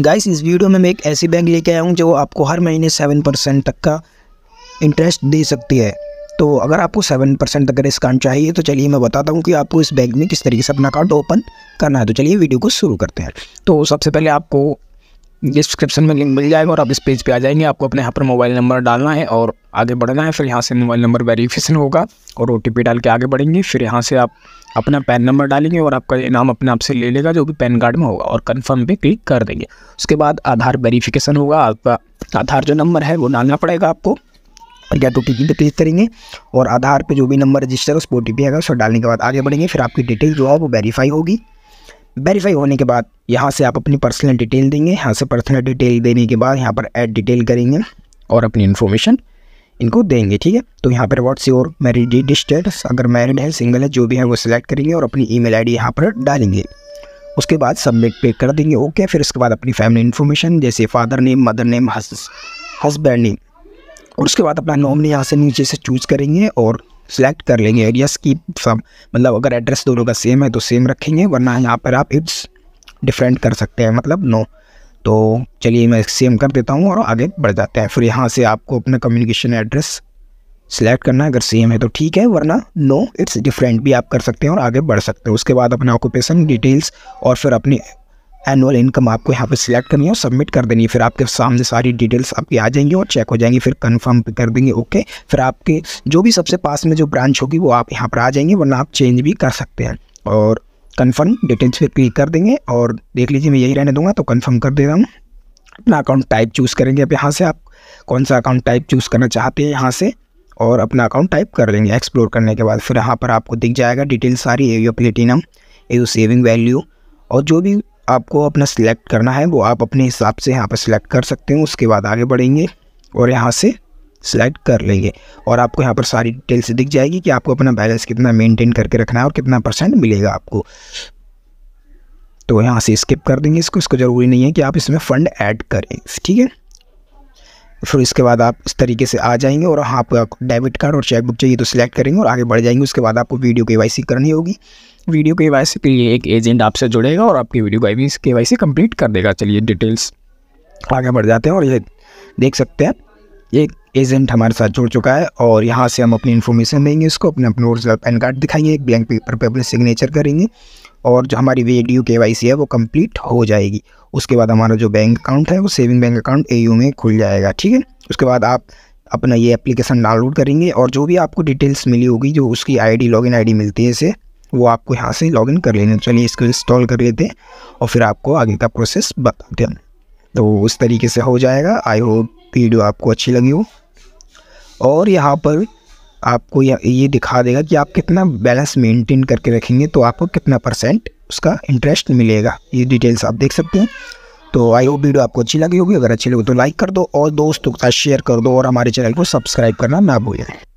guys इस video में मैं एक ऐसी बैंक लेके आया हूँ जो आपको हर महीने सेवन परसेंट तक का इंटरेस्ट दे सकती है तो अगर आपको सेवन परसेंट तक डिस्काउंट चाहिए तो चलिए मैं बताता हूँ कि आपको इस बैंक में किस तरीके से अपना अकाउंट ओपन करना है तो चलिए वीडियो को शुरू करते हैं तो सबसे पहले आपको डिस्क्रिप्शन में लिंक मिल जाएगा और आप इस पेज पे आ जाएंगे आपको अपने यहाँ पर मोबाइल नंबर डालना है और आगे बढ़ना है फिर यहाँ से मोबाइल नंबर वेरीफिकेशन होगा और ओ डाल के आगे बढ़ेंगे फिर यहाँ से आप अपना पैन नंबर डालेंगे और आपका इनाम अपने आप से ले लेगा जो भी पैन कार्ड में होगा और कन्फर्म पर क्लिक कर देंगे उसके बाद आधार वेरीफिकेशन होगा आपका आधार जो नंबर है वो डालना पड़ेगा आपको या तो टी पी करेंगे और आधार पे जो भी नंबर रजिस्टर है उस पर ओ टी आएगा उसको डालने के बाद आगे बढ़ेंगे फिर आपकी डिटेल जो है वो वेरीफाई होगी वेरीफाई होने के बाद यहाँ से आप अपनी पर्सनल डिटेल देंगे यहाँ से पर्सनल डिटेल देने के बाद यहाँ पर ऐड डिटेल करेंगे और अपनी इन्फॉर्मेशन इनको देंगे ठीक है तो यहाँ पर व्हाट्स योर मैरिड डिस्टेटस अगर मैरिड है सिंगल है जो भी है वो सिलेक्ट करेंगे और अपनी ईमेल आईडी यहाँ पर डालेंगे उसके बाद सबमिट पे कर देंगे ओके फिर उसके बाद अपनी फैमिली इन्फॉर्मेशन जैसे father name mother name husband name और उसके बाद अपना नॉमनी यहाँ से नीचे से चूज़ करेंगे और सिलेक्ट कर लेंगे एरियाज़ की सब मतलब अगर एड्रेस दोनों का सेम है तो सेम रखेंगे वरना यहाँ पर आप इट्स डिफरेंट कर सकते हैं मतलब नो तो चलिए मैं सेम कर देता हूँ और आगे बढ़ जाते हैं फिर यहाँ से आपको अपना कम्युनिकेशन एड्रेस सिलेक्ट करना है अगर सेम है तो ठीक है वरना नो इट्स डिफरेंट भी आप कर सकते हैं और आगे बढ़ सकते हैं उसके बाद अपने ऑक्यूपेशन डिटेल्स और फिर अपनी एनुअल इनकम आपको यहाँ पर सिलेक्ट करनी है और सबमिट कर देनी है फिर आपके सामने सारी डिटेल्स आपकी आ जाएंगी और चेक हो जाएंगी फिर कन्फर्म कर देंगे ओके फिर आपके जो भी सबसे पास में जो ब्रांच होगी वो आप यहाँ पर आ जाएंगे वरना आप चेंज भी कर सकते हैं और कन्फर्म डिटेल्स फिर क्लिक कर देंगे और देख लीजिए मैं यही रहने दूंगा तो कन्फर्म कर दे रहा हूँ अपना अकाउंट टाइप चूज़ करेंगे अब यहाँ से आप कौन सा अकाउंट टाइप चूज़ करना चाहते हैं यहाँ से और अपना अकाउंट टाइप कर लेंगे एक्सप्लोर करने के बाद फिर यहाँ पर आपको दिख जाएगा डिटेल सारी एरियो प्लेटिनम एरियो सेविंग वैल्यू और जो भी आपको अपना सिलेक्ट करना है वो आप अपने हिसाब से यहाँ पर सिलेक्ट कर सकते हैं उसके बाद आगे बढ़ेंगे और यहाँ से सिलेक्ट कर लेंगे और आपको यहाँ पर सारी डिटेल्स दिख जाएगी कि आपको अपना बैलेंस कितना मेंटेन करके रखना है और कितना परसेंट मिलेगा आपको तो यहाँ से स्किप कर देंगे इसको इसको ज़रूरी नहीं है कि आप इसमें फ़ंड ऐड करें ठीक है फिर इसके बाद आप इस तरीके से आ जाएंगे और हाँ डेबिट कार्ड और चेकबुक चाहिए तो सिलेक्ट करेंगे और आगे बढ़ जाएंगे उसके बाद आपको वीडियो के वाई करनी होगी वीडियो के वाई के लिए एक एजेंट आपसे जुड़ेगा और आपकी वीडियो के वाई सी कंप्लीट कर देगा चलिए डिटेल्स आगे बढ़ जाते हैं और ये देख सकते हैं ये एजेंट हमारे साथ जुड़ चुका है और यहाँ से हम अपनी इन्फॉर्मेशन देंगे इसको अपने अपना ओरिजिनल पैन कार्ड दिखाएंगे एक ब्लैंक पेपर पे अपने सिग्नेचर करेंगे और जो हमारी वीडियो के वाई है वो कंप्लीट हो जाएगी उसके बाद हमारा जो बैंक अकाउंट है वो सेविंग बैंक अकाउंट ए में खुल जाएगा ठीक है उसके बाद आप अपना ये एप्लीकेशन डाउनलोड करेंगे और जो भी आपको डिटेल्स मिली होगी जो उसकी आईडी लॉगिन आईडी मिलती है इसे वो आपको यहाँ से लॉगिन कर लेने चलिए इसको इंस्टॉल कर लेते हैं और फिर आपको आगे का प्रोसेस बताते हैं तो उस तरीके से हो जाएगा आई होप वीडियो आपको अच्छी लगी हो और यहाँ पर आपको ये दिखा देगा कि आप कितना बैलेंस मेंटेन करके रखेंगे तो आपको कितना परसेंट उसका इंटरेस्ट मिलेगा ये डिटेल्स आप देख सकते हैं तो आई होप वीडियो आपको अच्छी लगी होगी अगर अच्छी लगी तो लाइक कर दो और दोस्तों के साथ शेयर कर दो और हमारे चैनल को सब्सक्राइब करना ना भूलें